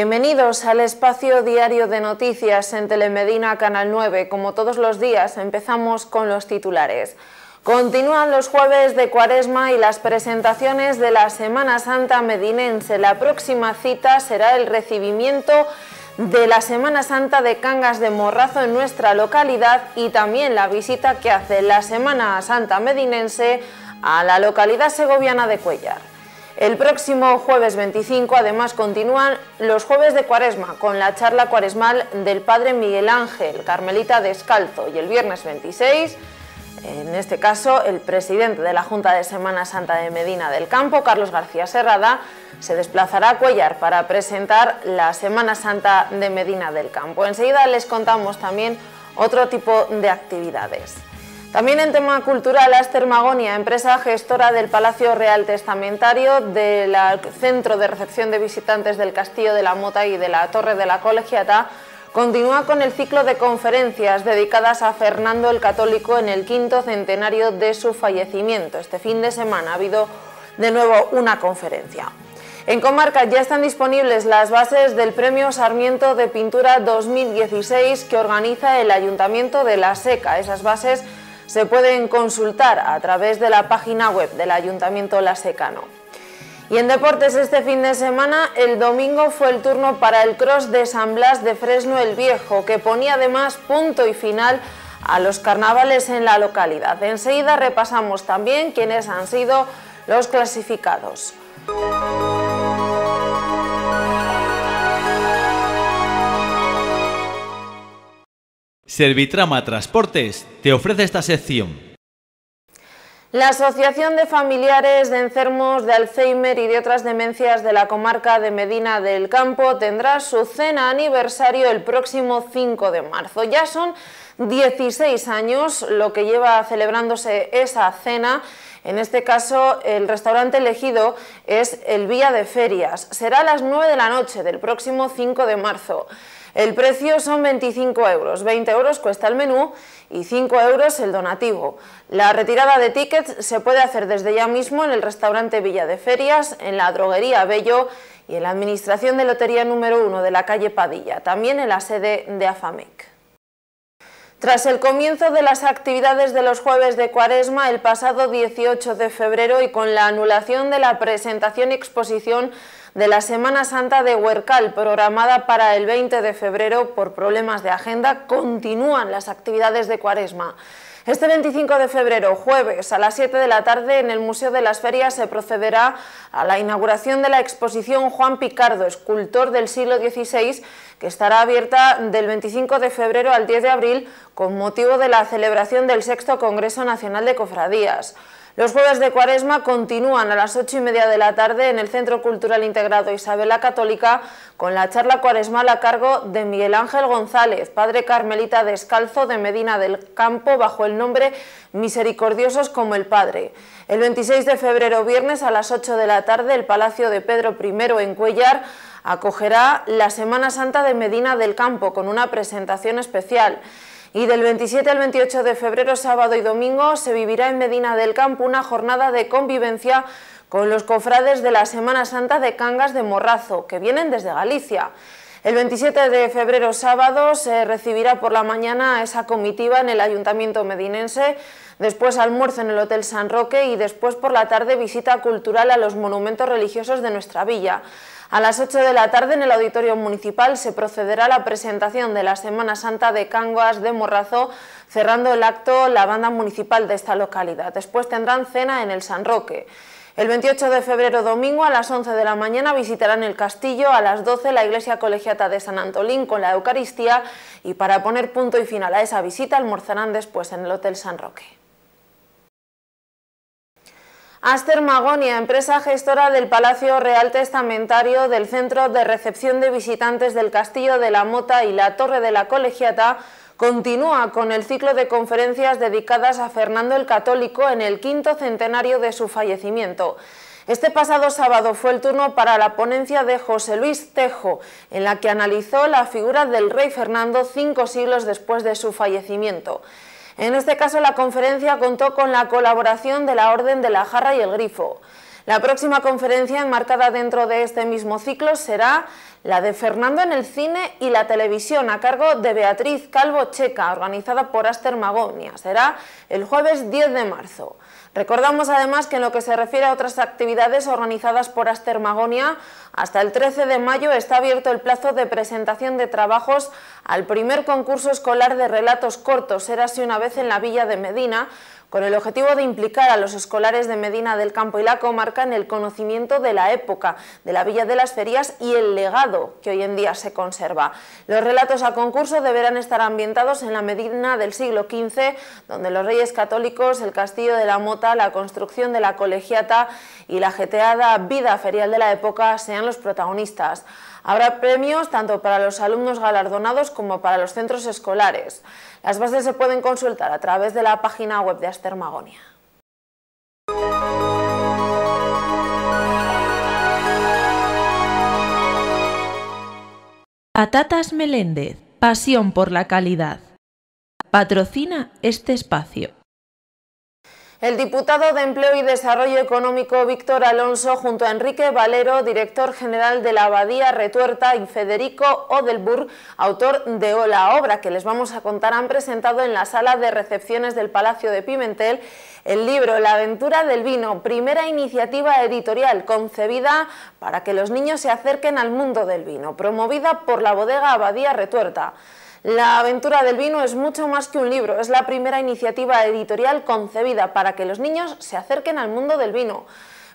Bienvenidos al espacio diario de noticias en Telemedina Canal 9. Como todos los días, empezamos con los titulares. Continúan los jueves de cuaresma y las presentaciones de la Semana Santa medinense. La próxima cita será el recibimiento de la Semana Santa de Cangas de Morrazo en nuestra localidad y también la visita que hace la Semana Santa medinense a la localidad segoviana de Cuellar. El próximo jueves 25, además, continúan los jueves de cuaresma con la charla cuaresmal del padre Miguel Ángel, Carmelita Descalzo, y el viernes 26, en este caso, el presidente de la Junta de Semana Santa de Medina del Campo, Carlos García Serrada, se desplazará a Cuellar para presentar la Semana Santa de Medina del Campo. Enseguida les contamos también otro tipo de actividades. También en tema cultural, Aster Magonia, empresa gestora del Palacio Real Testamentario, del Centro de Recepción de Visitantes del Castillo de la Mota y de la Torre de la Colegiata, continúa con el ciclo de conferencias dedicadas a Fernando el Católico en el quinto centenario de su fallecimiento. Este fin de semana ha habido de nuevo una conferencia. En Comarca ya están disponibles las bases del Premio Sarmiento de Pintura 2016 que organiza el Ayuntamiento de La Seca. Esas bases se pueden consultar a través de la página web del Ayuntamiento La Secano. Y en deportes este fin de semana, el domingo fue el turno para el cross de San Blas de Fresno el Viejo, que ponía además punto y final a los carnavales en la localidad. Enseguida repasamos también quiénes han sido los clasificados. Servitrama Transportes te ofrece esta sección. La Asociación de Familiares de Enfermos de Alzheimer y de otras demencias de la comarca de Medina del Campo tendrá su cena aniversario el próximo 5 de marzo. Ya son 16 años lo que lleva celebrándose esa cena. En este caso, el restaurante elegido es el Vía de Ferias. Será a las 9 de la noche del próximo 5 de marzo. El precio son 25 euros, 20 euros cuesta el menú y 5 euros el donativo. La retirada de tickets se puede hacer desde ya mismo en el restaurante Villa de Ferias, en la droguería Bello y en la Administración de Lotería número 1 de la calle Padilla, también en la sede de AFAMEC. Tras el comienzo de las actividades de los jueves de Cuaresma el pasado 18 de febrero y con la anulación de la presentación y exposición de la Semana Santa de Huercal, programada para el 20 de febrero por problemas de agenda, continúan las actividades de cuaresma. Este 25 de febrero, jueves, a las 7 de la tarde, en el Museo de las Ferias se procederá a la inauguración de la exposición Juan Picardo, escultor del siglo XVI, que estará abierta del 25 de febrero al 10 de abril con motivo de la celebración del VI Congreso Nacional de Cofradías. Los jueves de cuaresma continúan a las ocho y media de la tarde en el Centro Cultural Integrado Isabela Católica con la charla cuaresmal a cargo de Miguel Ángel González, padre carmelita descalzo de Medina del Campo bajo el nombre Misericordiosos como el Padre. El 26 de febrero viernes a las 8 de la tarde el Palacio de Pedro I en Cuellar acogerá la Semana Santa de Medina del Campo con una presentación especial. Y del 27 al 28 de febrero, sábado y domingo, se vivirá en Medina del Campo una jornada de convivencia con los cofrades de la Semana Santa de Cangas de Morrazo, que vienen desde Galicia. El 27 de febrero, sábado, se recibirá por la mañana esa comitiva en el Ayuntamiento medinense, después almuerzo en el Hotel San Roque y después por la tarde visita cultural a los monumentos religiosos de nuestra villa. A las 8 de la tarde en el Auditorio Municipal se procederá a la presentación de la Semana Santa de Canguas de Morrazo, cerrando el acto la banda municipal de esta localidad. Después tendrán cena en el San Roque. El 28 de febrero domingo a las 11 de la mañana visitarán el castillo, a las 12 la iglesia colegiata de San Antolín con la Eucaristía y para poner punto y final a esa visita almorzarán después en el Hotel San Roque. Aster Magonia, empresa gestora del Palacio Real Testamentario del Centro de Recepción de Visitantes del Castillo de la Mota y la Torre de la Colegiata, continúa con el ciclo de conferencias dedicadas a Fernando el Católico en el quinto centenario de su fallecimiento. Este pasado sábado fue el turno para la ponencia de José Luis Tejo, en la que analizó la figura del rey Fernando cinco siglos después de su fallecimiento. En este caso la conferencia contó con la colaboración de la Orden de la Jarra y el Grifo. La próxima conferencia enmarcada dentro de este mismo ciclo será la de Fernando en el cine y la televisión a cargo de Beatriz Calvo Checa, organizada por Aster Magonia. Será el jueves 10 de marzo. Recordamos además que en lo que se refiere a otras actividades organizadas por Aster Magonia, hasta el 13 de mayo está abierto el plazo de presentación de trabajos al primer concurso escolar de relatos cortos, así una vez en la Villa de Medina, con el objetivo de implicar a los escolares de Medina del Campo y la comarca en el conocimiento de la época, de la Villa de las Ferias y el legado que hoy en día se conserva. Los relatos a concurso deberán estar ambientados en la Medina del siglo XV, donde los reyes católicos, el castillo de la Mota, la construcción de la colegiata y la jeteada vida ferial de la época sean los protagonistas. Habrá premios tanto para los alumnos galardonados como para los centros escolares. Las bases se pueden consultar a través de la página web de Astermagonia. Patatas Meléndez, pasión por la calidad. Patrocina este espacio. El diputado de Empleo y Desarrollo Económico Víctor Alonso, junto a Enrique Valero, director general de la Abadía Retuerta, y Federico Odelburg, autor de la obra que les vamos a contar, han presentado en la sala de recepciones del Palacio de Pimentel el libro La aventura del vino, primera iniciativa editorial concebida para que los niños se acerquen al mundo del vino, promovida por la bodega Abadía Retuerta. La aventura del vino es mucho más que un libro, es la primera iniciativa editorial concebida para que los niños se acerquen al mundo del vino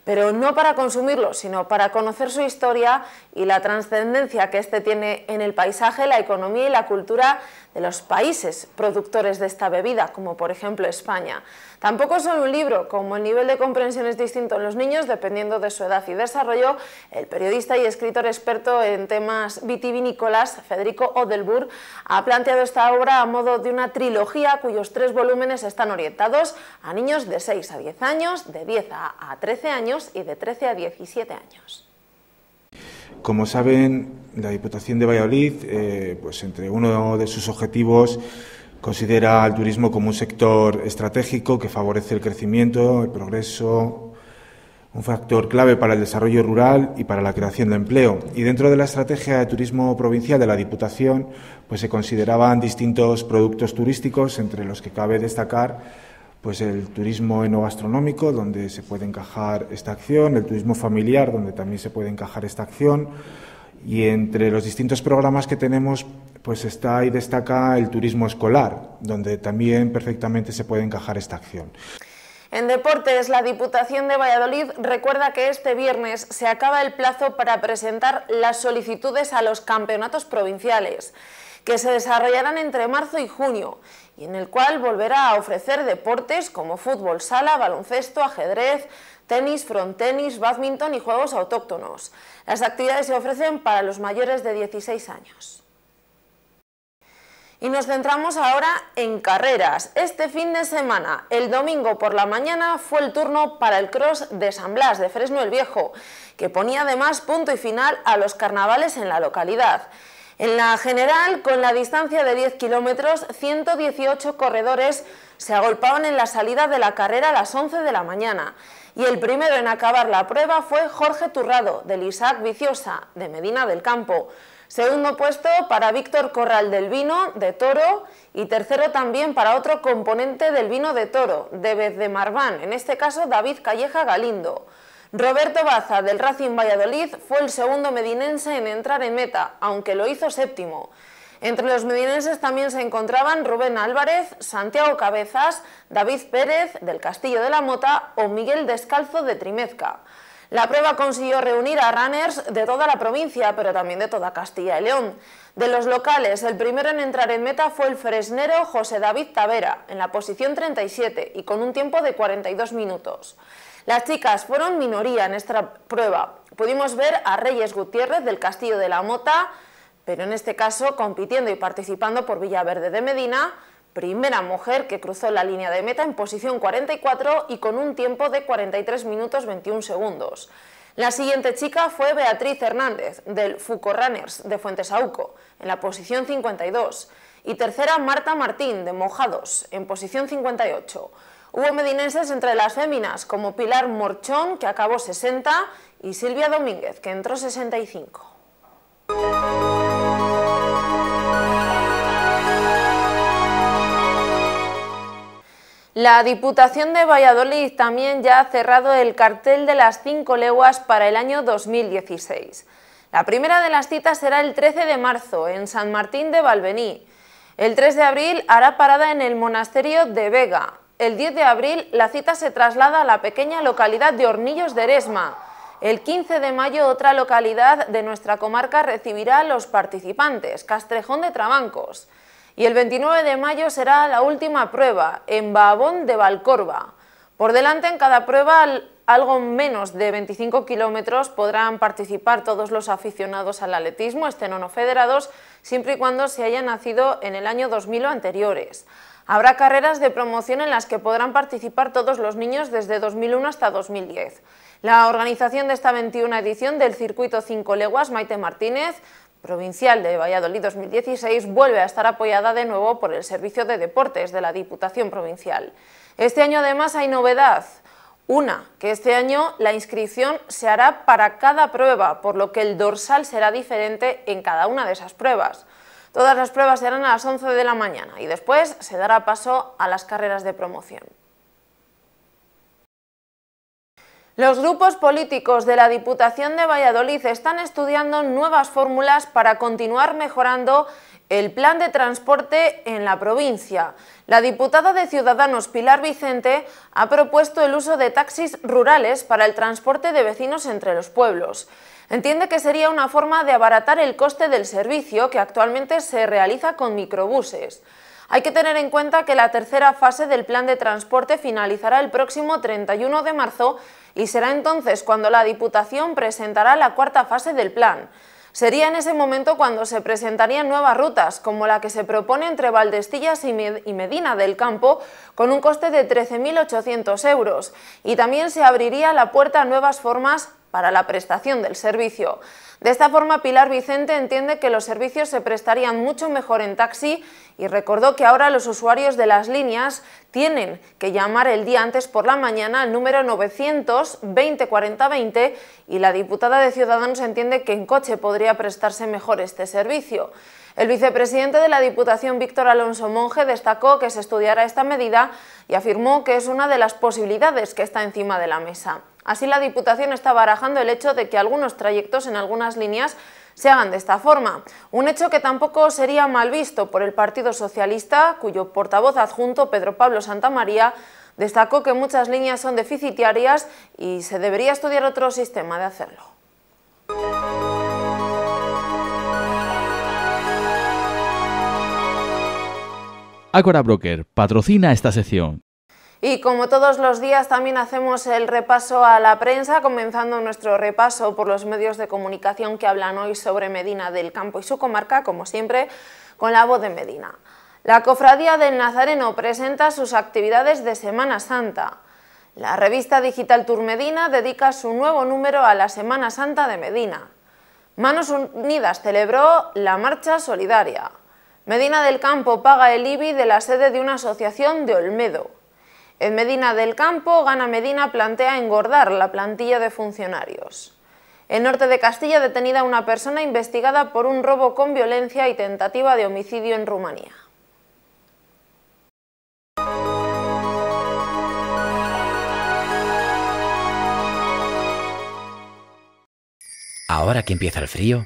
pero no para consumirlo, sino para conocer su historia y la trascendencia que éste tiene en el paisaje, la economía y la cultura de los países productores de esta bebida, como por ejemplo España. Tampoco solo un libro, como el nivel de comprensión es distinto en los niños dependiendo de su edad y desarrollo, el periodista y escritor experto en temas vitivinícolas, Federico Odelburg, ha planteado esta obra a modo de una trilogía cuyos tres volúmenes están orientados a niños de 6 a 10 años, de 10 a 13 años y de 13 a 17 años. Como saben, la Diputación de Valladolid, eh, pues entre uno de sus objetivos, considera al turismo como un sector estratégico que favorece el crecimiento, el progreso, un factor clave para el desarrollo rural y para la creación de empleo. Y dentro de la estrategia de turismo provincial de la Diputación, pues se consideraban distintos productos turísticos, entre los que cabe destacar pues el turismo enogastronómico, donde se puede encajar esta acción, el turismo familiar, donde también se puede encajar esta acción, y entre los distintos programas que tenemos, pues está y destaca el turismo escolar, donde también perfectamente se puede encajar esta acción. En deportes, la Diputación de Valladolid recuerda que este viernes se acaba el plazo para presentar las solicitudes a los campeonatos provinciales, que se desarrollarán entre marzo y junio, y en el cual volverá a ofrecer deportes como fútbol sala, baloncesto, ajedrez, tenis, frontenis, badminton y juegos autóctonos. Las actividades se ofrecen para los mayores de 16 años. Y nos centramos ahora en carreras. Este fin de semana, el domingo por la mañana, fue el turno para el cross de San Blas, de Fresno el Viejo, que ponía además punto y final a los carnavales en la localidad. En la general, con la distancia de 10 kilómetros, 118 corredores se agolpaban en la salida de la carrera a las 11 de la mañana y el primero en acabar la prueba fue Jorge Turrado, del Isaac Viciosa, de Medina del Campo. Segundo puesto para Víctor Corral del Vino, de Toro, y tercero también para otro componente del vino de Toro, de Vez de Marván, en este caso David Calleja Galindo. Roberto Baza, del Racing Valladolid, fue el segundo medinense en entrar en meta, aunque lo hizo séptimo. Entre los medinenses también se encontraban Rubén Álvarez, Santiago Cabezas, David Pérez del Castillo de la Mota o Miguel Descalzo de Trimezca. La prueba consiguió reunir a runners de toda la provincia, pero también de toda Castilla y León. De los locales, el primero en entrar en meta fue el fresnero José David Tavera, en la posición 37 y con un tiempo de 42 minutos. Las chicas fueron minoría en esta prueba. Pudimos ver a Reyes Gutiérrez del Castillo de la Mota, pero en este caso compitiendo y participando por Villaverde de Medina, primera mujer que cruzó la línea de meta en posición 44 y con un tiempo de 43 minutos 21 segundos. La siguiente chica fue Beatriz Hernández, del Fuco Runners, de Fuentesauco, en la posición 52. Y tercera, Marta Martín, de Mojados, en posición 58. Hubo medinenses entre las féminas, como Pilar Morchón, que acabó 60, y Silvia Domínguez, que entró 65. La Diputación de Valladolid también ya ha cerrado el cartel de las cinco leguas para el año 2016. La primera de las citas será el 13 de marzo, en San Martín de Valvení. El 3 de abril hará parada en el monasterio de Vega. El 10 de abril la cita se traslada a la pequeña localidad de Hornillos de Eresma. El 15 de mayo otra localidad de nuestra comarca recibirá a los participantes, Castrejón de Trabancos y el 29 de mayo será la última prueba en Babón de Valcorba. Por delante en cada prueba algo menos de 25 kilómetros podrán participar todos los aficionados al atletismo, estén o no federados, siempre y cuando se hayan nacido en el año 2000 o anteriores. Habrá carreras de promoción en las que podrán participar todos los niños desde 2001 hasta 2010. La organización de esta 21 edición del Circuito 5 Leguas, Maite Martínez, provincial de Valladolid 2016 vuelve a estar apoyada de nuevo por el Servicio de Deportes de la Diputación Provincial. Este año además hay novedad. Una, que este año la inscripción se hará para cada prueba, por lo que el dorsal será diferente en cada una de esas pruebas. Todas las pruebas serán a las 11 de la mañana y después se dará paso a las carreras de promoción. Los grupos políticos de la Diputación de Valladolid están estudiando nuevas fórmulas para continuar mejorando el plan de transporte en la provincia. La diputada de Ciudadanos Pilar Vicente ha propuesto el uso de taxis rurales para el transporte de vecinos entre los pueblos. Entiende que sería una forma de abaratar el coste del servicio que actualmente se realiza con microbuses. Hay que tener en cuenta que la tercera fase del plan de transporte finalizará el próximo 31 de marzo y será entonces cuando la Diputación presentará la cuarta fase del plan. Sería en ese momento cuando se presentarían nuevas rutas, como la que se propone entre Valdestillas y Medina del Campo, con un coste de 13.800 euros. Y también se abriría la puerta a nuevas formas para la prestación del servicio. De esta forma, Pilar Vicente entiende que los servicios se prestarían mucho mejor en taxi y recordó que ahora los usuarios de las líneas tienen que llamar el día antes por la mañana al número 900 20 40 y la diputada de Ciudadanos entiende que en coche podría prestarse mejor este servicio. El vicepresidente de la Diputación, Víctor Alonso Monge, destacó que se estudiará esta medida y afirmó que es una de las posibilidades que está encima de la mesa. Así, la Diputación está barajando el hecho de que algunos trayectos en algunas líneas se hagan de esta forma. Un hecho que tampoco sería mal visto por el Partido Socialista, cuyo portavoz adjunto, Pedro Pablo Santamaría, destacó que muchas líneas son deficitarias y se debería estudiar otro sistema de hacerlo. Acora Broker patrocina esta sección. Y como todos los días también hacemos el repaso a la prensa, comenzando nuestro repaso por los medios de comunicación que hablan hoy sobre Medina del Campo y su comarca, como siempre, con la voz de Medina. La Cofradía del Nazareno presenta sus actividades de Semana Santa. La revista digital Tour Medina dedica su nuevo número a la Semana Santa de Medina. Manos Unidas celebró la Marcha Solidaria. Medina del Campo paga el IBI de la sede de una asociación de Olmedo. En Medina del Campo, Gana Medina plantea engordar la plantilla de funcionarios. En Norte de Castilla, detenida una persona investigada por un robo con violencia y tentativa de homicidio en Rumanía. Ahora que empieza el frío,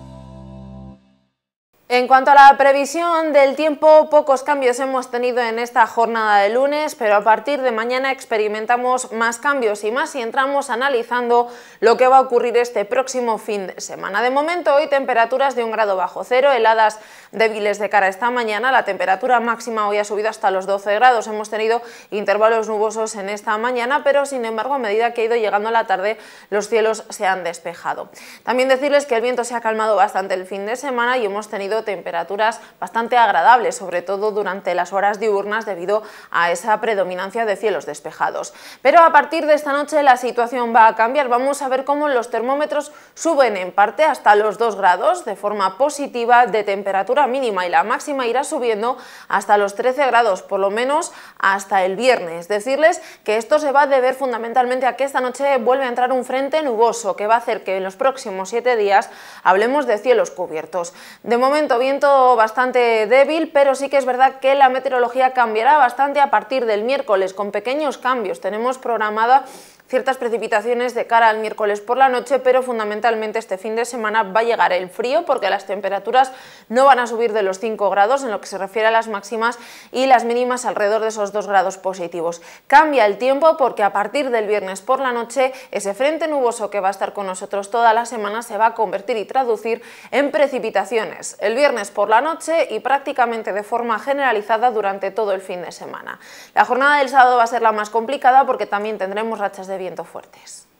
En cuanto a la previsión del tiempo, pocos cambios hemos tenido en esta jornada de lunes, pero a partir de mañana experimentamos más cambios y más y entramos analizando lo que va a ocurrir este próximo fin de semana. De momento hoy temperaturas de un grado bajo cero, heladas débiles de cara esta mañana, la temperatura máxima hoy ha subido hasta los 12 grados, hemos tenido intervalos nubosos en esta mañana, pero sin embargo a medida que ha ido llegando la tarde los cielos se han despejado. También decirles que el viento se ha calmado bastante el fin de semana y hemos tenido temperaturas bastante agradables, sobre todo durante las horas diurnas debido a esa predominancia de cielos despejados. Pero a partir de esta noche la situación va a cambiar. Vamos a ver cómo los termómetros suben en parte hasta los 2 grados de forma positiva de temperatura mínima y la máxima irá subiendo hasta los 13 grados, por lo menos hasta el viernes. Decirles que esto se va a deber fundamentalmente a que esta noche vuelve a entrar un frente nuboso que va a hacer que en los próximos 7 días hablemos de cielos cubiertos. De momento viento, bastante débil, pero sí que es verdad que la meteorología cambiará bastante a partir del miércoles con pequeños cambios. Tenemos programada ciertas precipitaciones de cara al miércoles por la noche, pero fundamentalmente este fin de semana va a llegar el frío porque las temperaturas no van a subir de los 5 grados en lo que se refiere a las máximas y las mínimas alrededor de esos 2 grados positivos. Cambia el tiempo porque a partir del viernes por la noche ese frente nuboso que va a estar con nosotros toda la semana se va a convertir y traducir en precipitaciones el viernes por la noche y prácticamente de forma generalizada durante todo el fin de semana. La jornada del sábado va a ser la más complicada porque también tendremos rachas de vientos fuertes.